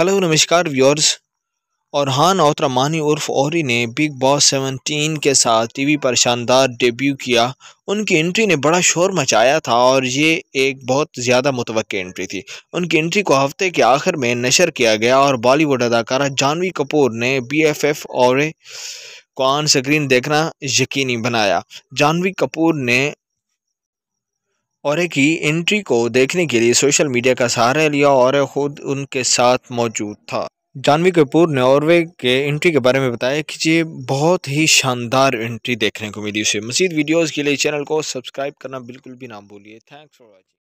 hello नमस्कार viewers और मानी उर्फ औरी ने बिग बॉस सेवनटीन के साथ टीवी पर शानदार डेब्यू किया उनकी एंट्री ने बड़ा शोर मचाया था और ये एक बहुत ज़्यादा मुतव एंट्री थी उनकी एंट्री को हफ्ते के आखिर में नशर किया गया और बॉलीवुड अदाकारा जानवी कपूर ने बी एफ एफ और को ऑन स्क्रीन देखना यकीनी बनाया जानवी कपूर ने और की एंट्री को देखने के लिए सोशल मीडिया का सहारा लिया और खुद उनके साथ मौजूद था जानवी कपूर ने नॉर्वे के एंट्री के बारे में बताया कि ये बहुत ही शानदार एंट्री देखने को मिली उसे मजीद वीडियोज के लिए चैनल को सब्सक्राइब करना बिल्कुल भी ना भूलिए थैंक्स फॉर वॉचिंग